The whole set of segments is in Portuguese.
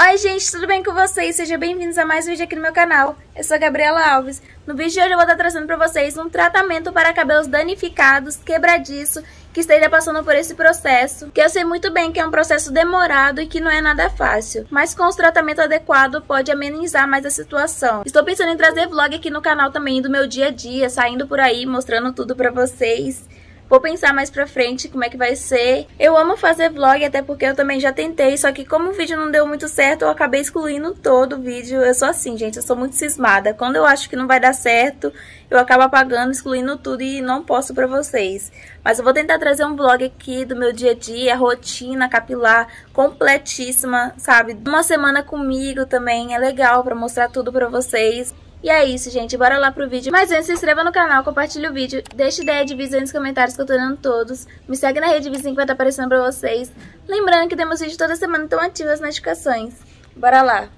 Oi gente, tudo bem com vocês? Sejam bem-vindos a mais um vídeo aqui no meu canal. Eu sou a Gabriela Alves. No vídeo de hoje eu vou estar trazendo para vocês um tratamento para cabelos danificados, quebradiço, que esteja passando por esse processo, que eu sei muito bem que é um processo demorado e que não é nada fácil, mas com o tratamento adequado pode amenizar mais a situação. Estou pensando em trazer vlog aqui no canal também do meu dia a dia, saindo por aí, mostrando tudo para vocês. Vou pensar mais pra frente como é que vai ser. Eu amo fazer vlog, até porque eu também já tentei, só que como o vídeo não deu muito certo, eu acabei excluindo todo o vídeo. Eu sou assim, gente, eu sou muito cismada. Quando eu acho que não vai dar certo, eu acabo apagando, excluindo tudo e não posto pra vocês. Mas eu vou tentar trazer um vlog aqui do meu dia a dia, rotina capilar completíssima, sabe? Uma semana comigo também, é legal pra mostrar tudo pra vocês. E é isso, gente. Bora lá pro vídeo. Mas antes, se inscreva no canal, compartilhe o vídeo, deixe ideia de visão aí nos comentários que eu tô lendo todos. Me segue na rede vizinha que vai estar tá aparecendo pra vocês. Lembrando que temos vídeo toda semana, então ative as notificações. Bora lá!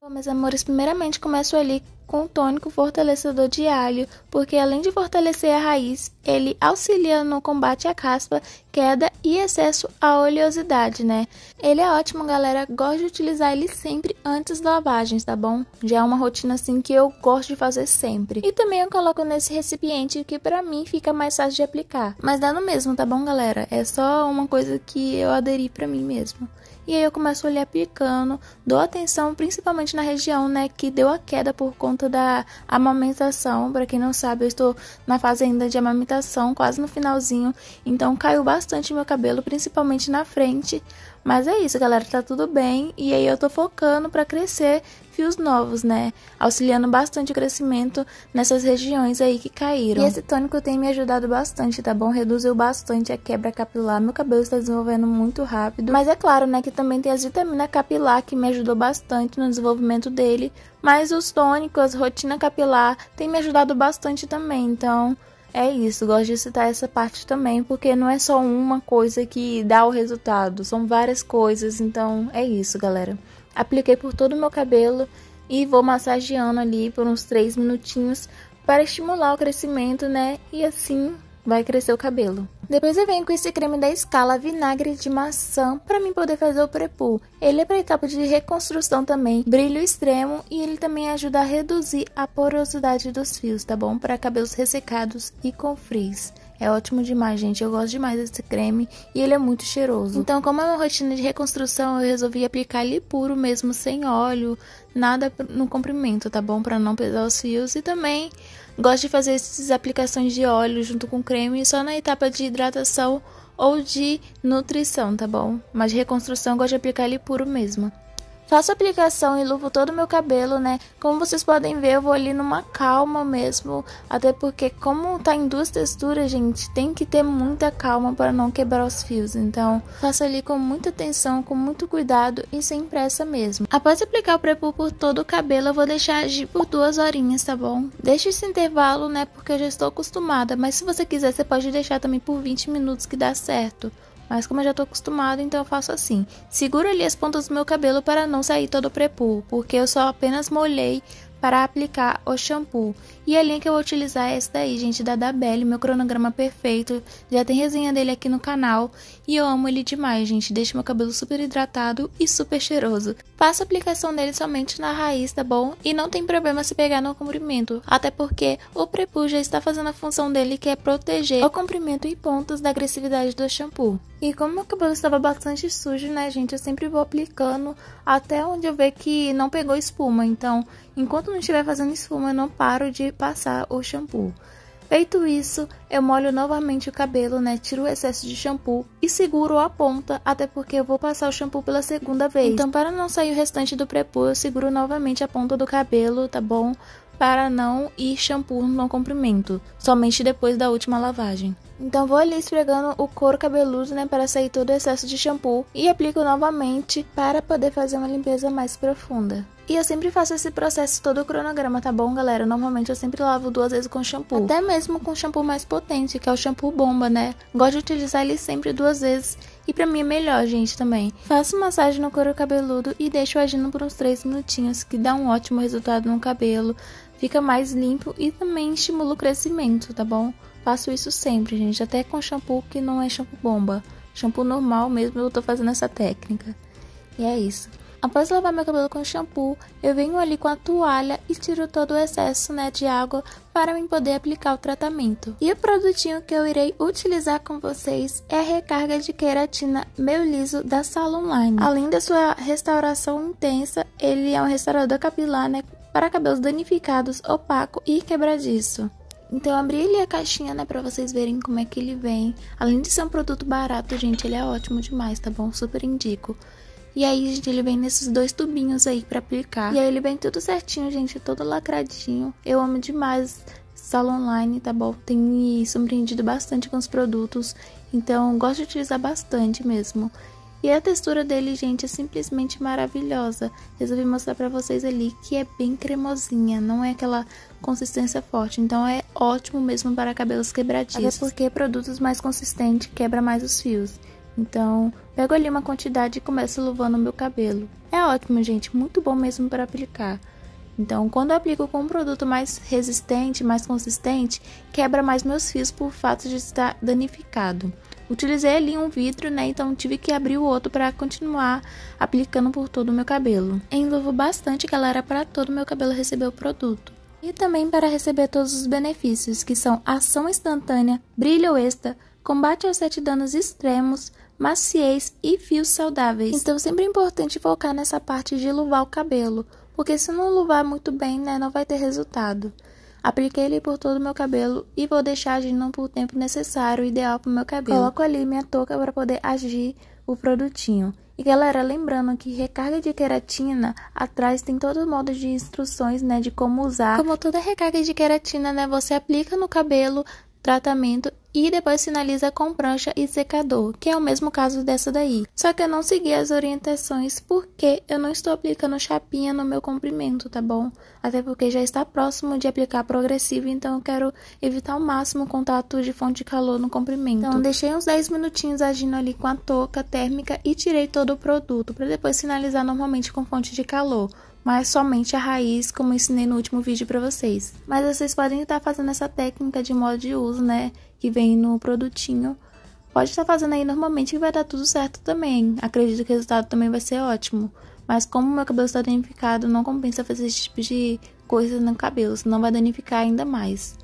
Bom, meus amores, primeiramente começo ali com tônico fortalecedor de alho, porque além de fortalecer a raiz, ele auxilia no combate à caspa, queda e excesso à oleosidade, né? Ele é ótimo, galera. Gosto de utilizar ele sempre antes das lavagens, tá bom? Já é uma rotina assim que eu gosto de fazer sempre. E também eu coloco nesse recipiente que para mim fica mais fácil de aplicar. Mas dá no mesmo, tá bom, galera? É só uma coisa que eu aderi para mim mesmo. E aí eu começo ali aplicando, dou atenção principalmente na região, né, que deu a queda por conta da amamentação. Para quem não sabe, eu estou na fase ainda de amamentação, quase no finalzinho, então caiu bastante meu cabelo, principalmente na frente. Mas é isso, galera, tá tudo bem. E aí eu tô focando para crescer fios novos, né? Auxiliando bastante o crescimento nessas regiões aí que caíram. E esse tônico tem me ajudado bastante, tá bom? Reduziu bastante a quebra capilar. Meu cabelo está desenvolvendo muito rápido. Mas é claro, né, que também tem as vitaminas capilar que me ajudou bastante no desenvolvimento dele. Mas os tônicos, rotina capilar, tem me ajudado bastante também. Então, é isso, gosto de citar essa parte também, porque não é só uma coisa que dá o resultado, são várias coisas, então é isso, galera. Apliquei por todo o meu cabelo e vou massageando ali por uns 3 minutinhos para estimular o crescimento, né? E assim vai crescer o cabelo. Depois eu venho com esse creme da Escala Vinagre de Maçã para mim poder fazer o prepú. Ele é para etapa de reconstrução também, brilho extremo e ele também ajuda a reduzir a porosidade dos fios, tá bom? Para cabelos ressecados e com frizz. É ótimo demais, gente. Eu gosto demais desse creme e ele é muito cheiroso. Então, como é uma rotina de reconstrução, eu resolvi aplicar ele puro mesmo, sem óleo, nada no comprimento, tá bom? Para não pesar os fios. E também gosto de fazer essas aplicações de óleo junto com creme só na etapa de hidratação ou de nutrição, tá bom? Mas de reconstrução eu gosto de aplicar ele puro mesmo faço aplicação e luvo todo o meu cabelo, né? Como vocês podem ver, eu vou ali numa calma mesmo, até porque como tá em duas texturas, gente, tem que ter muita calma para não quebrar os fios. Então, faço ali com muita atenção, com muito cuidado e sem pressa mesmo. Após aplicar o prepúcio por todo o cabelo, eu vou deixar agir por duas horinhas, tá bom? Deixa esse intervalo, né, porque eu já estou acostumada, mas se você quiser, você pode deixar também por 20 minutos que dá certo mas como eu já tô acostumado, então eu faço assim. Seguro ali as pontas do meu cabelo para não sair todo prepul, porque eu só apenas molhei para aplicar o shampoo. E a linha que eu vou utilizar é essa daí, gente, da Dabelle, meu cronograma perfeito. Já tem resenha dele aqui no canal e eu amo ele demais, gente. Deixa meu cabelo super hidratado e super cheiroso. Faço a aplicação dele somente na raiz, tá bom? E não tem problema se pegar no comprimento, até porque o prepú já está fazendo a função dele que é proteger o comprimento e pontas da agressividade do shampoo. E como meu cabelo estava bastante sujo, né, gente, eu sempre vou aplicando até onde eu ver que não pegou espuma. Então, enquanto não estiver fazendo espuma, eu não paro de passar o shampoo. Feito isso, eu molho novamente o cabelo, né, tiro o excesso de shampoo e seguro a ponta, até porque eu vou passar o shampoo pela segunda vez. Então, para não sair o restante do prepúcio, eu seguro novamente a ponta do cabelo, tá bom? Para não ir shampoo no comprimento, somente depois da última lavagem. Então vou ali esfregando o couro cabeludo, né, para sair todo o excesso de shampoo e aplico novamente para poder fazer uma limpeza mais profunda. E eu sempre faço esse processo todo o cronograma, tá bom, galera? Normalmente eu sempre lavo duas vezes com shampoo. Até mesmo com shampoo mais potente, que é o shampoo bomba, né? Gosto de utilizar ele sempre duas vezes. E pra mim é melhor, gente, também. Faço massagem no couro cabeludo e deixo agindo por uns 3 minutinhos, que dá um ótimo resultado no cabelo fica mais limpo e também estimula o crescimento, tá bom? Faço isso sempre, gente, até com shampoo que não é shampoo bomba. Shampoo normal mesmo eu tô fazendo essa técnica. E é isso. Após lavar meu cabelo com shampoo, eu venho ali com a toalha e tiro todo o excesso né, de água para me poder aplicar o tratamento. E o produtinho que eu irei utilizar com vocês é a recarga de queratina Meu Liso da Sala Online. Além da sua restauração intensa, ele é um restaurador capilar né, para cabelos danificados, opaco e quebradiço. Então abri ele a caixinha, né, para vocês verem como é que ele vem. Além de ser um produto barato, gente, ele é ótimo demais, tá bom? Super indico. E aí, gente, ele vem nesses dois tubinhos aí para aplicar. E aí ele vem tudo certinho, gente, todo lacradinho. Eu amo demais sala online, tá bom? Tenho me surpreendido bastante com os produtos, então gosto de utilizar bastante mesmo. E a textura dele, gente, é simplesmente maravilhosa. Resolvi mostrar pra vocês ali que é bem cremosinha, não é aquela consistência forte. Então é ótimo mesmo para cabelos quebradiços. Até porque produtos mais consistentes quebra mais os fios. Então, pego ali uma quantidade e começo luvando o meu cabelo. É ótimo, gente, muito bom mesmo para aplicar. Então, quando eu aplico com um produto mais resistente, mais consistente, quebra mais meus fios por fato de estar danificado. Utilizei ali um vidro, né? Então tive que abrir o outro para continuar aplicando por todo o meu cabelo. Enluvo bastante, galera, para todo o meu cabelo receber o produto. E também para receber todos os benefícios, que são ação instantânea, brilho extra, combate aos sete danos extremos, maciez e fios saudáveis. Então sempre é importante focar nessa parte de luvar o cabelo, porque se não luvar muito bem, né, não vai ter resultado apliquei ele por todo o meu cabelo e vou deixar agindo por tempo necessário, ideal para o meu cabelo. Coloco ali minha touca para poder agir o produtinho. E galera, lembrando que recarga de queratina, atrás tem todo modo de instruções, né, de como usar. Como toda recarga de queratina, né, você aplica no cabelo, tratamento e depois finaliza com prancha e secador, que é o mesmo caso dessa daí. Só que eu não segui as orientações porque eu não estou aplicando chapinha no meu comprimento, tá bom? Até porque já está próximo de aplicar progressivo, então eu quero evitar o máximo contato de fonte de calor no comprimento. Então deixei uns 10 minutinhos agindo ali com a touca térmica e tirei todo o produto para depois finalizar normalmente com fonte de calor mas somente a raiz, como ensinei no último vídeo para vocês. Mas vocês podem estar fazendo essa técnica de modo de uso, né, que vem no produtinho. Pode estar fazendo aí normalmente que vai dar tudo certo também. Acredito que o resultado também vai ser ótimo. Mas como meu cabelo está danificado, não compensa fazer esse tipo de coisa no cabelo, senão vai danificar ainda mais.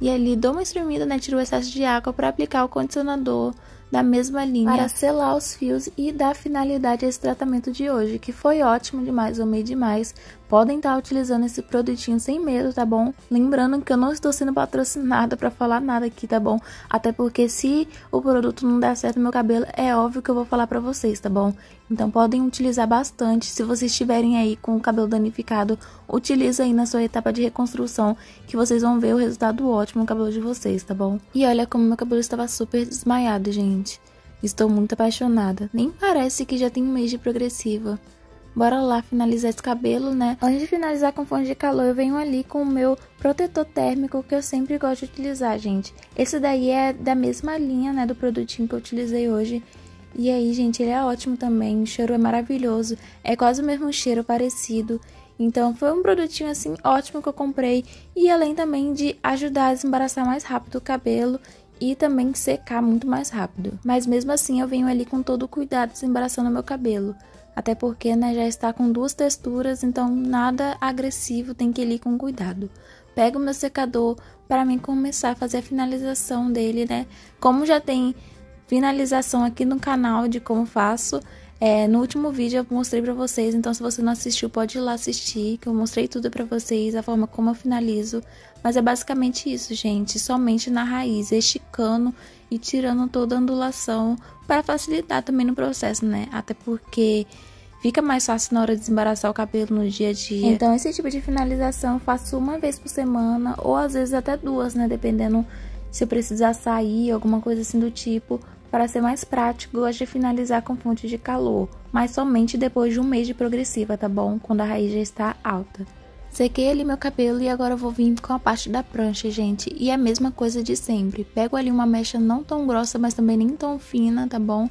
E ali dou uma espremida, né, tiro o excesso de água para aplicar o condicionador da mesma linha para selar os fios e dar finalidade a esse tratamento de hoje, que foi ótimo demais, amei demais podem estar tá utilizando esse produtinho sem medo, tá bom? Lembrando que eu não estou sendo patrocinada para falar nada aqui, tá bom? Até porque se o produto não der certo no meu cabelo, é óbvio que eu vou falar para vocês, tá bom? Então podem utilizar bastante. Se vocês estiverem aí com o cabelo danificado, utiliza aí na sua etapa de reconstrução, que vocês vão ver o resultado ótimo no cabelo de vocês, tá bom? E olha como meu cabelo estava super desmaiado, gente. Estou muito apaixonada. Nem parece que já tem um mês de progressiva. Bora lá finalizar esse cabelo, né? Antes de finalizar com fonte de calor, eu venho ali com o meu protetor térmico que eu sempre gosto de utilizar, gente. Esse daí é da mesma linha, né, do produtinho que eu utilizei hoje. E aí, gente, ele é ótimo também, o cheiro é maravilhoso, é quase o mesmo cheiro, parecido. Então foi um produtinho assim ótimo que eu comprei e além também de ajudar a desembaraçar mais rápido o cabelo e também secar muito mais rápido. Mas mesmo assim eu venho ali com todo o cuidado desembaraçando meu cabelo até porque né, já está com duas texturas, então nada agressivo, tem que ir com cuidado. Pego o meu secador para mim começar a fazer a finalização dele, né? Como já tem finalização aqui no canal de como faço, é, no último vídeo eu mostrei para vocês, então se você não assistiu, pode ir lá assistir, que eu mostrei tudo para vocês, a forma como eu finalizo. Mas é basicamente isso, gente, somente na raiz, esticando e tirando toda a ondulação para facilitar também no processo, né? Até porque fica mais fácil na hora de desembaraçar o cabelo no dia a dia. Então, esse tipo de finalização eu faço uma vez por semana ou às vezes até duas, né? Dependendo se eu precisar sair, alguma coisa assim do tipo. Para ser mais prático, gosto de finalizar com fonte de calor, mas somente depois de um mês de progressiva, tá bom? Quando a raiz já está alta. Sequei ali meu cabelo e agora vou vir com a parte da prancha, gente. E é a mesma coisa de sempre. Pego ali uma mecha não tão grossa, mas também nem tão fina, tá bom?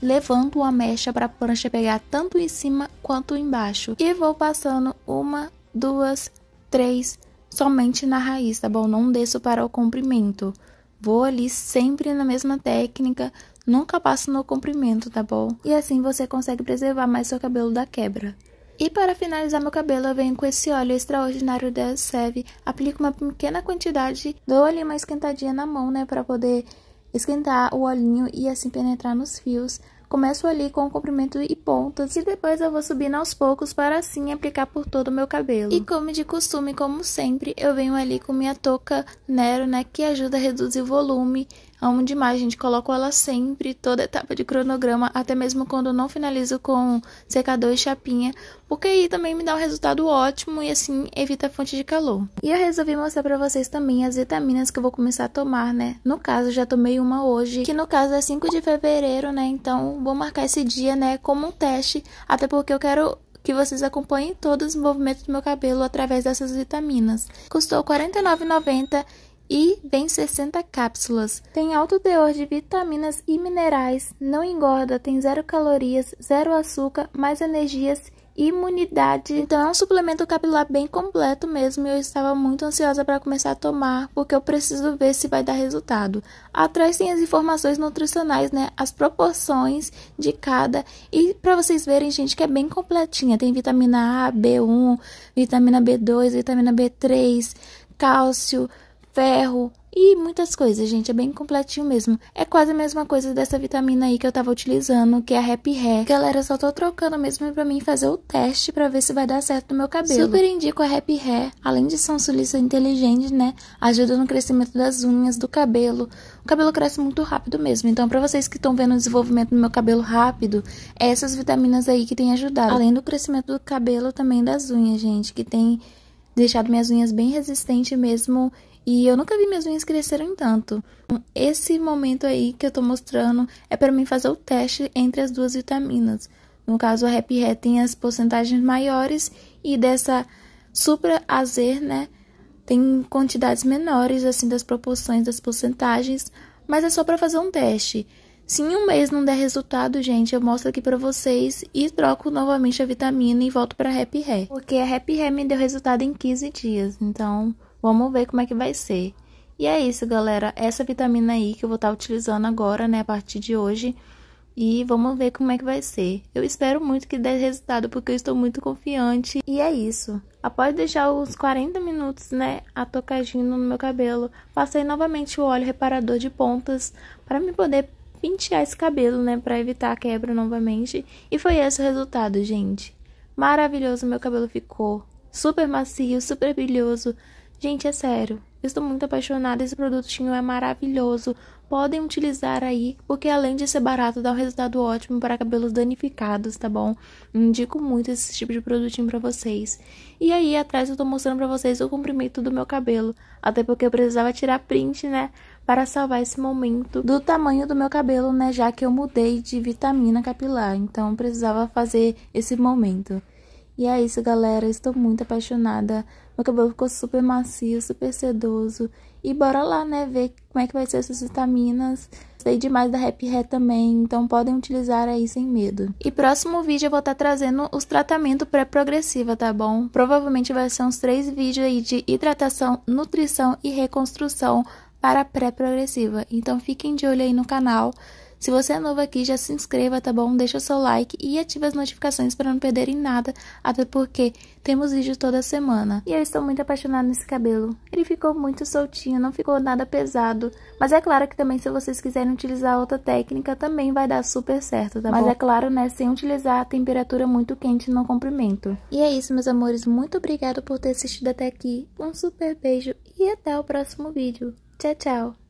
Levanto a mecha para a prancha pegar tanto em cima quanto embaixo. E vou passando uma, duas, três, somente na raiz, tá bom? Não desço para o comprimento. Vou ali sempre na mesma técnica, nunca passo no comprimento, tá bom? E assim você consegue preservar mais seu cabelo da quebra. E para finalizar meu cabelo, eu venho com esse óleo extraordinário da Seve. Aplico uma pequena quantidade, dou ali uma esquentadinha na mão, né, para poder esquentar o olhinho e assim penetrar nos fios. Começo ali com o comprimento e pontas e depois eu vou subindo aos poucos para assim aplicar por todo o meu cabelo. E como de costume, como sempre, eu venho ali com minha touca Nero, né, que ajuda a reduzir o volume. Amo demais, a gente coloca ela sempre, toda etapa de cronograma, até mesmo quando não finalizo com secador e chapinha, porque aí também me dá um resultado ótimo e assim evita a fonte de calor. E eu resolvi mostrar para vocês também as vitaminas que eu vou começar a tomar, né? No caso, já tomei uma hoje, que no caso é 5 de fevereiro, né? Então vou marcar esse dia, né, como um teste, até porque eu quero que vocês acompanhem todos os movimentos do meu cabelo através dessas vitaminas. Custou R$ 49,90 e vem 60 cápsulas. Tem alto teor de vitaminas e minerais, não engorda, tem zero calorias, zero açúcar, mais energias imunidade. Então é um suplemento capilar bem completo mesmo e eu estava muito ansiosa para começar a tomar, porque eu preciso ver se vai dar resultado. Atrás tem as informações nutricionais, né? As proporções de cada. E para vocês verem, gente, que é bem completinha. Tem vitamina A, B1, vitamina B2, vitamina B3, cálcio, ferro, e muitas coisas, gente, é bem completinho mesmo. É quase a mesma coisa dessa vitamina aí que eu tava utilizando, que é a Happy Hair. Galera, só tô trocando mesmo pra mim fazer o teste pra ver se vai dar certo no meu cabelo. Super indico a Happy Hair. Além de ser um sulista inteligente, né, ajuda no crescimento das unhas, do cabelo. O cabelo cresce muito rápido mesmo, então pra vocês que estão vendo o desenvolvimento do meu cabelo rápido, é essas vitaminas aí que tem ajudado. Além do crescimento do cabelo, também das unhas, gente, que tem deixado minhas unhas bem resistentes mesmo e eu nunca vi minhas unhas crescerem tanto. Esse momento aí que eu tô mostrando é para mim fazer o teste entre as duas vitaminas. No caso, a Happy Hair tem as porcentagens maiores e dessa Supra Azer, né, tem quantidades menores, assim, das proporções, das porcentagens, mas é só para fazer um teste. Se em um mês não der resultado, gente, eu mostro aqui pra vocês e troco novamente a vitamina e volto pra Happy Hair. Porque a Happy Hair me deu resultado em 15 dias, então Vamos ver como é que vai ser. E é isso, galera. Essa vitamina I que eu vou estar tá utilizando agora, né, a partir de hoje. E vamos ver como é que vai ser. Eu espero muito que dê resultado, porque eu estou muito confiante. E é isso. Após deixar os 40 minutos, né, a tocadinho no meu cabelo, passei novamente o óleo reparador de pontas para me poder pentear esse cabelo, né, para evitar a quebra novamente. E foi esse o resultado, gente. Maravilhoso meu cabelo ficou. Super macio, super brilhoso. Gente, é sério. Estou muito apaixonada, esse produtinho é maravilhoso. Podem utilizar aí, porque além de ser barato, dá um resultado ótimo para cabelos danificados, tá bom? Indico muito esse tipo de produtinho para vocês. E aí, atrás eu tô mostrando para vocês o comprimento do meu cabelo, até porque eu precisava tirar print, né, para salvar esse momento do tamanho do meu cabelo, né, já que eu mudei de vitamina capilar, então precisava fazer esse momento. E é isso, galera. Estou muito apaixonada. Meu cabelo ficou super macio, super sedoso. E bora lá, né? Ver como é que vai ser essas vitaminas. Sei demais da Happy Hair também, então podem utilizar aí sem medo. E próximo vídeo eu vou estar tá trazendo os tratamentos pré-progressiva, tá bom? Provavelmente vai ser uns três vídeos aí de hidratação, nutrição e reconstrução para pré-progressiva. Então fiquem de olho aí no canal. Se você é novo aqui, já se inscreva, tá bom? Deixa o seu like e ative as notificações para não perderem nada, até porque temos vídeo toda semana. E eu estou muito apaixonada nesse cabelo. Ele ficou muito soltinho, não ficou nada pesado. Mas é claro que também se vocês quiserem utilizar outra técnica, também vai dar super certo, tá Mas bom? Mas é claro, né, sem utilizar a temperatura muito quente no comprimento. E é isso, meus amores. Muito obrigado por ter assistido até aqui. Um super beijo e até o próximo vídeo. Tchau, tchau!